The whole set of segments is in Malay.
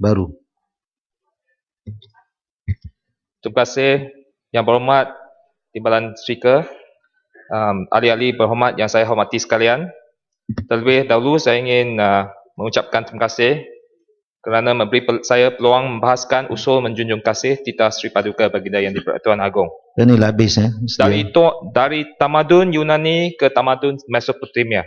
baru. Terima kasih yang berhormat Timbalan Speaker, um, ali ahli berhormat yang saya hormati sekalian. Terlebih dahulu saya ingin uh, mengucapkan terima kasih kerana memberi pel- saya peluang membahaskan usul menjunjung kasih Tita Sri Paduka Baginda Yang di Dipertuan Agong. Ini lah habis ya. Dari, itu, dari tamadun Yunani ke tamadun Mesopotamia.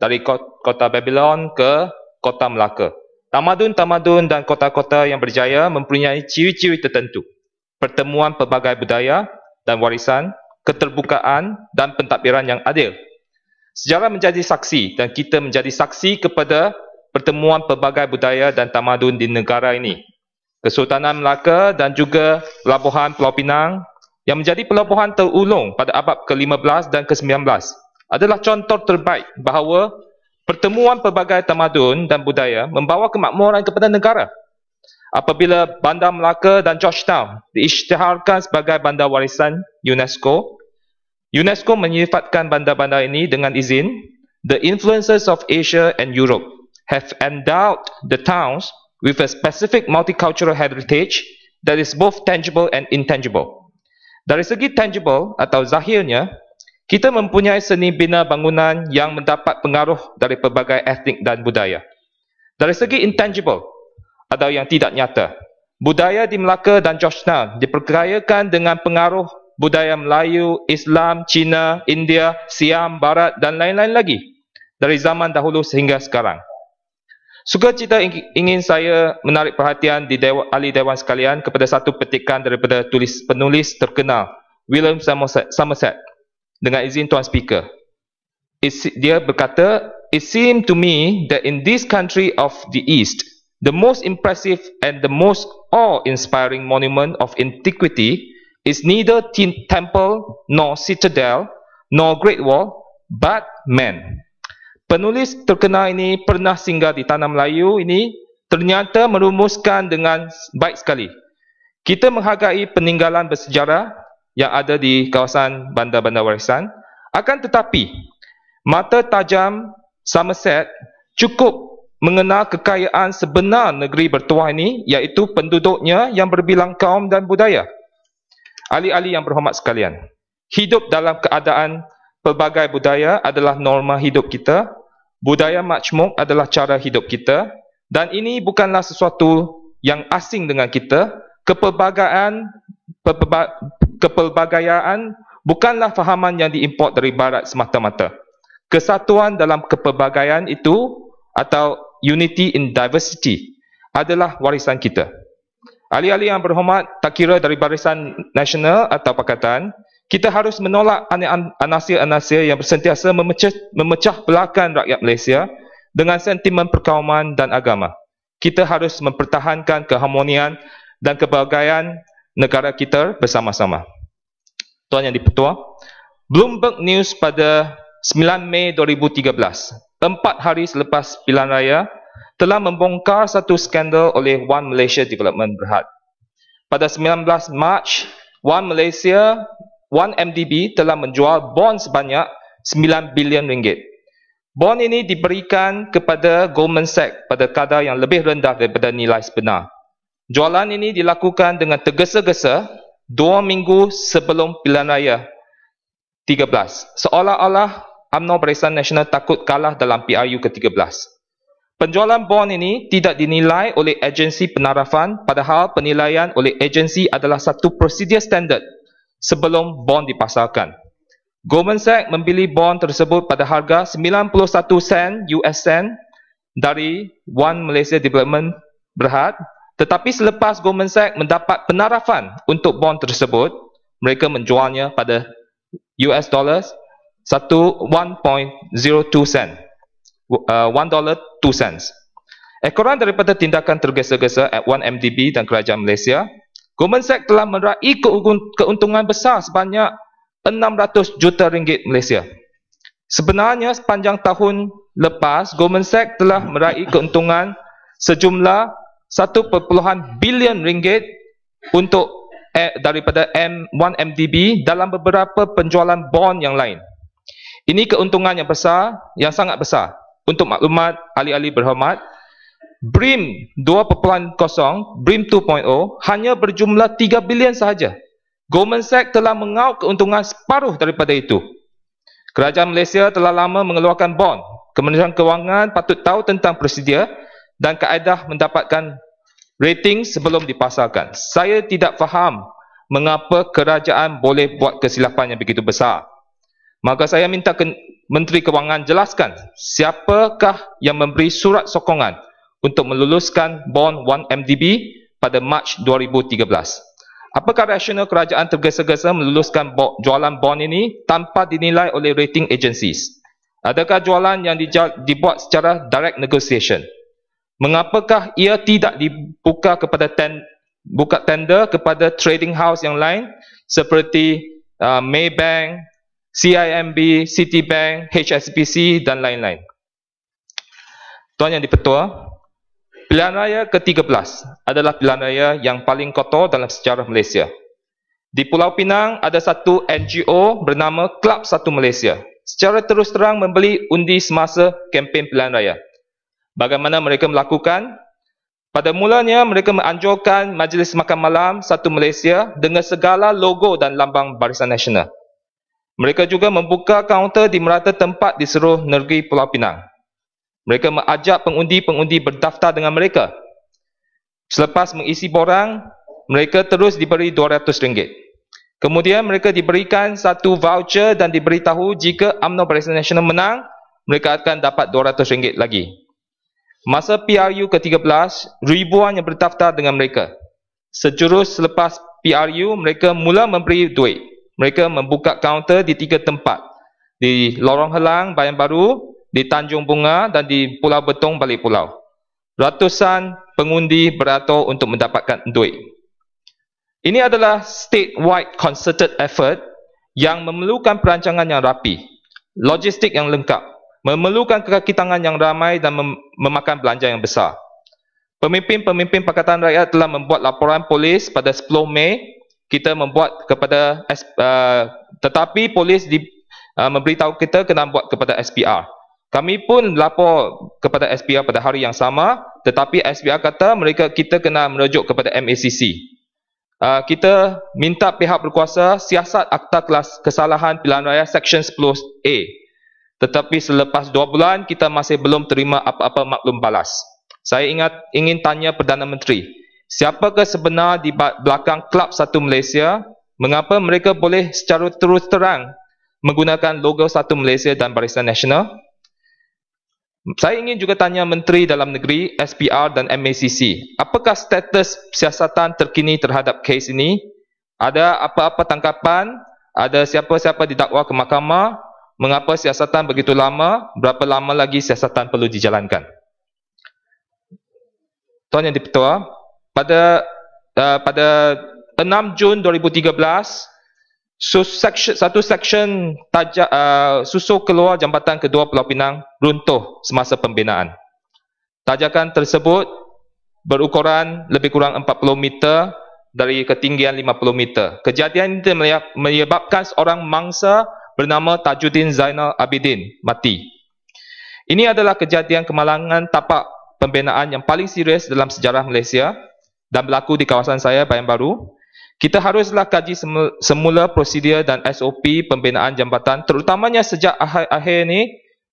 Dari kota Babylon ke kota Melaka. Tamadun-tamadun dan kota-kota yang berjaya mempunyai ciri-ciri tertentu. Pertemuan pelbagai budaya dan warisan, keterbukaan dan pentadbiran yang adil. Sejarah menjadi saksi dan kita menjadi saksi kepada pertemuan pelbagai budaya dan tamadun di negara ini. Kesultanan Melaka dan juga Pelabuhan Pulau Pinang yang menjadi pelabuhan terulung pada abad ke-15 dan ke-19 adalah contoh terbaik bahawa Pertemuan pelbagai tamadun dan budaya membawa kemakmuran kepada negara. Apabila Bandar Melaka dan Georgetown diisytiharkan sebagai bandar warisan UNESCO, UNESCO menyifatkan bandar-bandar ini dengan izin The influences of Asia and Europe have endowed the towns with a specific multicultural heritage that is both tangible and intangible. Dari segi tangible atau zahirnya, kita mempunyai seni bina bangunan yang mendapat pengaruh dari pelbagai etnik dan budaya. Dari segi intangible atau yang tidak nyata, budaya di Melaka dan Georgetown diperkayakan dengan pengaruh budaya Melayu, Islam, Cina, India, Siam, Barat dan lain-lain lagi dari zaman dahulu sehingga sekarang. Suka cita ingin saya menarik perhatian di Dewa, ahli Dewan sekalian kepada satu petikan daripada tulis, penulis terkenal William Somerset. Somerset dengan izin Tuan Speaker. Dia berkata, It seems to me that in this country of the East, the most impressive and the most awe-inspiring monument of antiquity is neither temple nor citadel nor great wall, but man. Penulis terkenal ini pernah singgah di Tanah Melayu ini ternyata merumuskan dengan baik sekali. Kita menghargai peninggalan bersejarah yang ada di kawasan bandar-bandar warisan. Akan tetapi, mata tajam Somerset cukup mengenal kekayaan sebenar negeri bertuah ini iaitu penduduknya yang berbilang kaum dan budaya. ali-ali yang berhormat sekalian, hidup dalam keadaan pelbagai budaya adalah norma hidup kita, budaya majmuk adalah cara hidup kita dan ini bukanlah sesuatu yang asing dengan kita, kepelbagaian kepelbagaian bukanlah fahaman yang diimport dari barat semata-mata. Kesatuan dalam kepelbagaian itu atau unity in diversity adalah warisan kita. Ahli-ahli yang berhormat, tak kira dari barisan nasional atau pakatan, kita harus menolak anasir-anasir yang bersentiasa memecah, memecah belakan rakyat Malaysia dengan sentimen perkawaman dan agama. Kita harus mempertahankan keharmonian dan kebahagiaan negara kita bersama-sama. Tuan Yang Dipertua. Bloomberg News pada 9 Mei 2013, empat hari selepas pilihan raya, telah membongkar satu skandal oleh One Malaysia Development Berhad. Pada 19 Mac, One Malaysia, One MDB telah menjual bond sebanyak 9 bilion ringgit. Bond ini diberikan kepada Goldman Sachs pada kadar yang lebih rendah daripada nilai sebenar. Jualan ini dilakukan dengan tergesa-gesa dua minggu sebelum pilihan raya 13. Seolah-olah UMNO Barisan Nasional takut kalah dalam PRU ke-13. Penjualan bond ini tidak dinilai oleh agensi penarafan padahal penilaian oleh agensi adalah satu prosedur standard sebelum bond dipasarkan. Goldman Sachs membeli bond tersebut pada harga 91 sen US sen dari One Malaysia Development Berhad tetapi selepas Goldman Sachs mendapat penarafan untuk bond tersebut, mereka menjualnya pada US dollars 1.02 sen. Uh, 1.02 sen. Ekoran daripada tindakan tergesa-gesa at 1MDB dan Kerajaan Malaysia, Goldman Sachs telah meraih keuntungan besar sebanyak 600 juta ringgit Malaysia. Sebenarnya sepanjang tahun lepas, Goldman Sachs telah meraih keuntungan sejumlah satu perpuluhan bilion ringgit untuk eh, daripada M1 MDB dalam beberapa penjualan bond yang lain. Ini keuntungan yang besar, yang sangat besar. Untuk maklumat ahli-ahli berhormat, BRIM 2.0, BRIM 2.0 hanya berjumlah 3 bilion sahaja. Goldman Sachs telah mengaut keuntungan separuh daripada itu. Kerajaan Malaysia telah lama mengeluarkan bond. Kementerian Kewangan patut tahu tentang prosedur dan kaedah mendapatkan rating sebelum dipasarkan. Saya tidak faham mengapa kerajaan boleh buat kesilapan yang begitu besar. Maka saya minta ke Menteri Kewangan jelaskan siapakah yang memberi surat sokongan untuk meluluskan bond 1MDB pada Mac 2013. Apakah rasional kerajaan tergesa-gesa meluluskan jualan bond ini tanpa dinilai oleh rating agencies? Adakah jualan yang dibuat secara direct negotiation? Mengapakah ia tidak dibuka kepada ten, buka tender kepada trading house yang lain seperti uh, Maybank, CIMB, Citibank, HSBC dan lain-lain. Tuan yang dipertua, pilihan raya ke-13 adalah pilihan raya yang paling kotor dalam sejarah Malaysia. Di Pulau Pinang ada satu NGO bernama Club Satu Malaysia secara terus terang membeli undi semasa kempen pilihan raya. Bagaimana mereka melakukan? Pada mulanya mereka menganjurkan majlis makan malam satu Malaysia dengan segala logo dan lambang Barisan Nasional. Mereka juga membuka kaunter di merata tempat di seluruh negeri Pulau Pinang. Mereka mengajak pengundi-pengundi berdaftar dengan mereka. Selepas mengisi borang, mereka terus diberi RM200. Kemudian mereka diberikan satu voucher dan diberitahu jika UMNO Barisan Nasional menang, mereka akan dapat RM200 lagi Masa PRU ke-13, ribuan yang berdaftar dengan mereka. Sejurus selepas PRU, mereka mula memberi duit. Mereka membuka kaunter di tiga tempat. Di Lorong Helang, Bayan Baru, di Tanjung Bunga dan di Pulau Betong, Balik Pulau. Ratusan pengundi beratur untuk mendapatkan duit. Ini adalah statewide concerted effort yang memerlukan perancangan yang rapi, logistik yang lengkap, memerlukan kaki tangan yang ramai dan mem- memakan belanja yang besar. Pemimpin-pemimpin Pakatan Rakyat telah membuat laporan polis pada 10 Mei kita membuat kepada uh, tetapi polis di, uh, memberitahu kita kena buat kepada SPR. Kami pun lapor kepada SPR pada hari yang sama tetapi SPR kata mereka kita kena merujuk kepada MACC. Uh, kita minta pihak berkuasa siasat akta kelas kesalahan pilihan raya section 10A tetapi selepas dua bulan kita masih belum terima apa-apa maklum balas. Saya ingat ingin tanya Perdana Menteri, siapakah sebenar di belakang Klub Satu Malaysia? Mengapa mereka boleh secara terus terang menggunakan logo Satu Malaysia dan Barisan Nasional? Saya ingin juga tanya Menteri Dalam Negeri, SPR dan MACC, apakah status siasatan terkini terhadap kes ini? Ada apa-apa tangkapan? Ada siapa-siapa didakwa ke mahkamah? mengapa siasatan begitu lama, berapa lama lagi siasatan perlu dijalankan. Tuan Yang Dipertua, pada uh, pada 6 Jun 2013, satu seksyen tajak, uh, susu keluar jambatan kedua Pulau Pinang runtuh semasa pembinaan. Tajakan tersebut berukuran lebih kurang 40 meter dari ketinggian 50 meter. Kejadian ini menyebabkan seorang mangsa bernama Tajuddin Zainal Abidin mati. Ini adalah kejadian kemalangan tapak pembinaan yang paling serius dalam sejarah Malaysia dan berlaku di kawasan saya Bayan Baru. Kita haruslah kaji semula prosedur dan SOP pembinaan jambatan terutamanya sejak akhir-akhir ini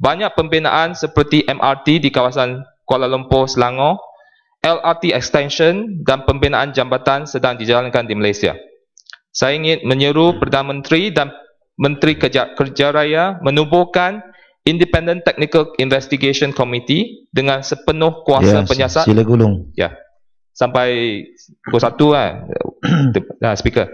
banyak pembinaan seperti MRT di kawasan Kuala Lumpur, Selangor, LRT extension dan pembinaan jambatan sedang dijalankan di Malaysia. Saya ingin menyeru Perdana Menteri dan Menteri Kerja, Kerja Raya menubuhkan Independent Technical Investigation Committee dengan sepenuh kuasa ya, penyiasat. Sila gulung. Ya. Sampai pukul satu lah. nah, speaker.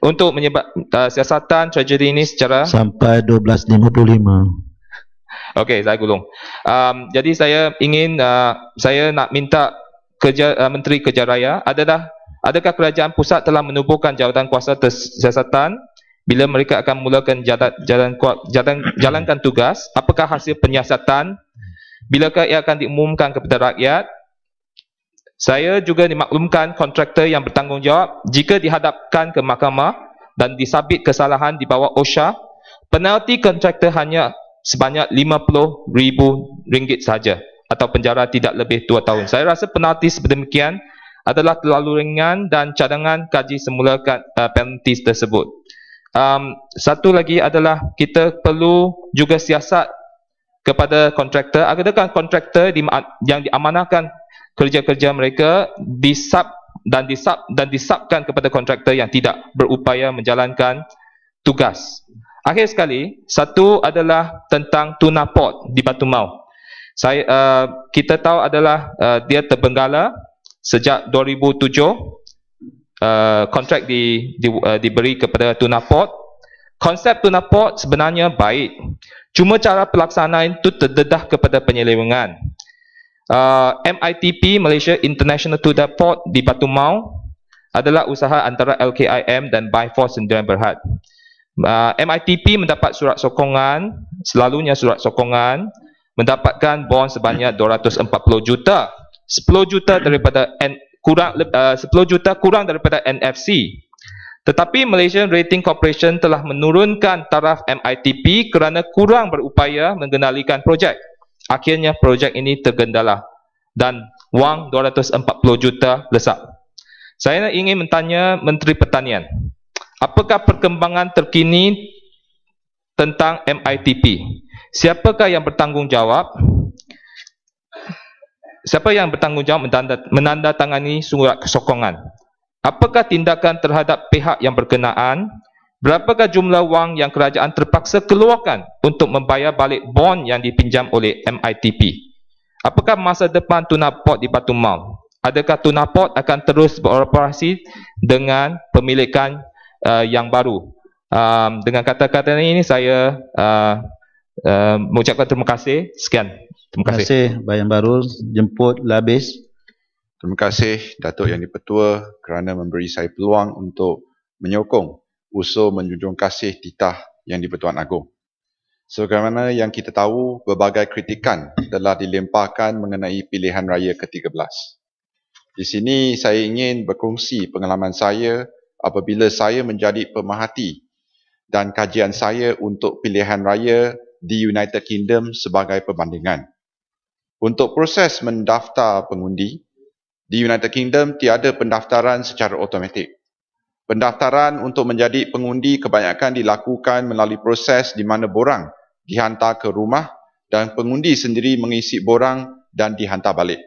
Untuk menyebab uh, ah, siasatan tragedi ini secara Sampai 12.55 Okey, saya gulung um, Jadi saya ingin uh, Saya nak minta kerja, uh, Menteri Kerja Raya adalah, Adakah kerajaan pusat telah menubuhkan jawatan kuasa ters, siasatan bila mereka akan mulakan jalan, jalan, jalan, jalankan tugas, apakah hasil penyiasatan, bilakah ia akan diumumkan kepada rakyat. Saya juga dimaklumkan kontraktor yang bertanggungjawab jika dihadapkan ke mahkamah dan disabit kesalahan di bawah OSHA, penalti kontraktor hanya sebanyak RM50,000 saja atau penjara tidak lebih 2 tahun. Saya rasa penalti sedemikian adalah terlalu ringan dan cadangan kaji semula uh, penalti tersebut um, satu lagi adalah kita perlu juga siasat kepada kontraktor adakah kontraktor di, yang diamanahkan kerja-kerja mereka disab dan disab dan disabkan kepada kontraktor yang tidak berupaya menjalankan tugas. Akhir sekali, satu adalah tentang tuna port di Batu Mau. Saya uh, kita tahu adalah uh, dia terbenggala sejak 2007 kontrak uh, di, di uh, diberi kepada tuna port. Konsep tuna port sebenarnya baik. Cuma cara pelaksanaan itu terdedah kepada penyelewengan. Uh, MITP Malaysia International Tuna Port di Batu Mau adalah usaha antara LKIM dan Byforce Sendirian Berhad. Uh, MITP mendapat surat sokongan, selalunya surat sokongan, mendapatkan bond sebanyak 240 juta. 10 juta daripada N kurang uh, 10 juta kurang daripada NFC. Tetapi Malaysian Rating Corporation telah menurunkan taraf MITP kerana kurang berupaya mengenalikan projek. Akhirnya projek ini tergendala dan wang 240 juta lesap. Saya ingin bertanya Menteri Pertanian, apakah perkembangan terkini tentang MITP? Siapakah yang bertanggungjawab? Siapa yang bertanggungjawab menandatangani surat kesokongan? Apakah tindakan terhadap pihak yang berkenaan? Berapakah jumlah wang yang kerajaan terpaksa keluarkan untuk membayar balik bond yang dipinjam oleh MITP? Apakah masa depan tunah port di Batu Mal? Adakah tunah port akan terus beroperasi dengan pemilikan uh, yang baru? Um, dengan kata-kata ini saya uh, uh, mengucapkan terima kasih. Sekian. Terima kasih, kasih Bayan Barul jemput Labis. Terima kasih Datuk Yang di kerana memberi saya peluang untuk menyokong usul menjunjung kasih titah Yang di-Pertuan Agong. Sebagaimana yang kita tahu, berbagai kritikan telah dilemparkan mengenai pilihan raya ke-13. Di sini saya ingin berkongsi pengalaman saya apabila saya menjadi pemerhati dan kajian saya untuk pilihan raya di United Kingdom sebagai perbandingan. Untuk proses mendaftar pengundi, di United Kingdom tiada pendaftaran secara automatik. Pendaftaran untuk menjadi pengundi kebanyakan dilakukan melalui proses di mana borang dihantar ke rumah dan pengundi sendiri mengisi borang dan dihantar balik.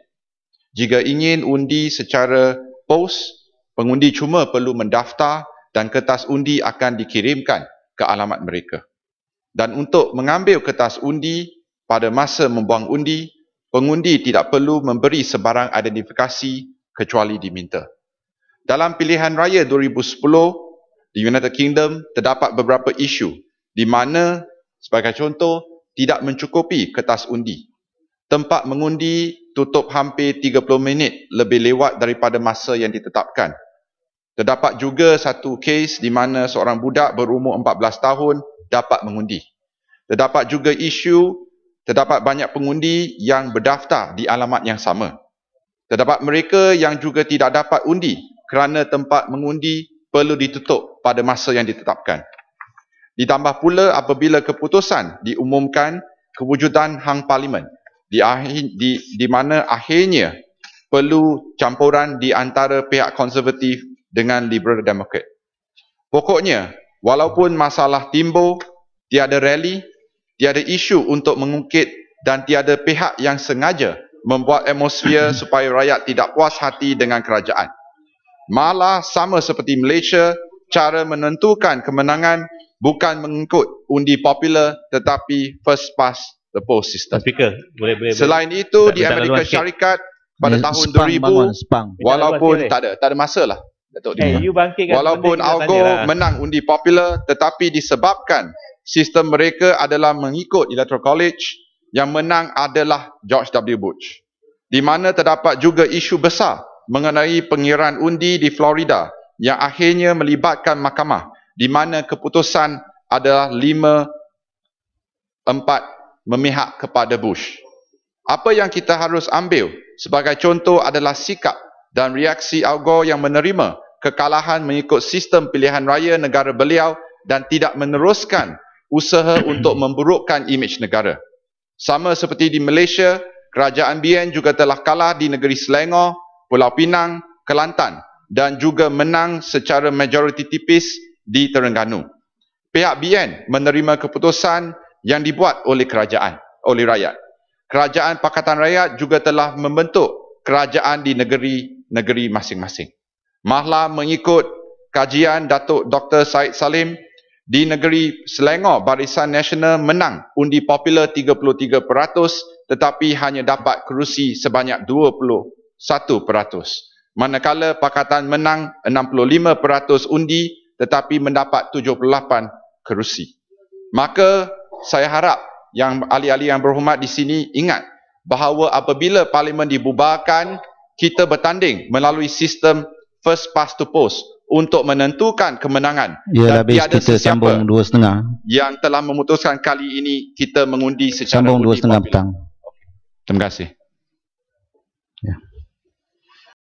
Jika ingin undi secara post, pengundi cuma perlu mendaftar dan kertas undi akan dikirimkan ke alamat mereka. Dan untuk mengambil kertas undi pada masa membuang undi, pengundi tidak perlu memberi sebarang identifikasi kecuali diminta. Dalam pilihan raya 2010 di United Kingdom terdapat beberapa isu di mana sebagai contoh tidak mencukupi kertas undi. Tempat mengundi tutup hampir 30 minit lebih lewat daripada masa yang ditetapkan. Terdapat juga satu kes di mana seorang budak berumur 14 tahun dapat mengundi. Terdapat juga isu Terdapat banyak pengundi yang berdaftar di alamat yang sama. Terdapat mereka yang juga tidak dapat undi kerana tempat mengundi perlu ditutup pada masa yang ditetapkan. Ditambah pula apabila keputusan diumumkan kewujudan hang parlimen di, akhir, di, di mana akhirnya perlu campuran di antara pihak konservatif dengan liberal demokrat. Pokoknya, walaupun masalah timbul, tiada rally, tiada isu untuk mengungkit dan tiada pihak yang sengaja membuat atmosfer supaya rakyat tidak puas hati dengan kerajaan. Malah sama seperti Malaysia, cara menentukan kemenangan bukan mengikut undi popular tetapi first past the post system. Speaker, boleh, boleh, Selain itu, di Amerika Syarikat pada eh, tahun 2000, walaupun eh. tak ada, tak ada masalah. Datuk eh, Dini. Hey, Walaupun Algo lah. menang undi popular tetapi disebabkan sistem mereka adalah mengikut Electoral College yang menang adalah George W. Bush. Di mana terdapat juga isu besar mengenai pengiran undi di Florida yang akhirnya melibatkan mahkamah di mana keputusan adalah 5-4 memihak kepada Bush. Apa yang kita harus ambil sebagai contoh adalah sikap dan reaksi Al Gore yang menerima kekalahan mengikut sistem pilihan raya negara beliau dan tidak meneruskan usaha untuk memburukkan imej negara. Sama seperti di Malaysia, kerajaan BN juga telah kalah di negeri Selangor, Pulau Pinang, Kelantan dan juga menang secara majoriti tipis di Terengganu. Pihak BN menerima keputusan yang dibuat oleh kerajaan, oleh rakyat. Kerajaan Pakatan Rakyat juga telah membentuk kerajaan di negeri-negeri masing-masing. Mahlah mengikut kajian Datuk Dr. Said Salim di negeri Selangor Barisan Nasional menang undi popular 33% tetapi hanya dapat kerusi sebanyak 21%. Manakala Pakatan menang 65% undi tetapi mendapat 78 kerusi. Maka saya harap yang ahli-ahli yang berhormat di sini ingat bahawa apabila parlimen dibubarkan kita bertanding melalui sistem first past to post untuk menentukan kemenangan Yalah, dan tiada kita sambung dua setengah. yang telah memutuskan kali ini kita mengundi secara sambung dua setengah petang. Okay. Terima kasih. Yeah.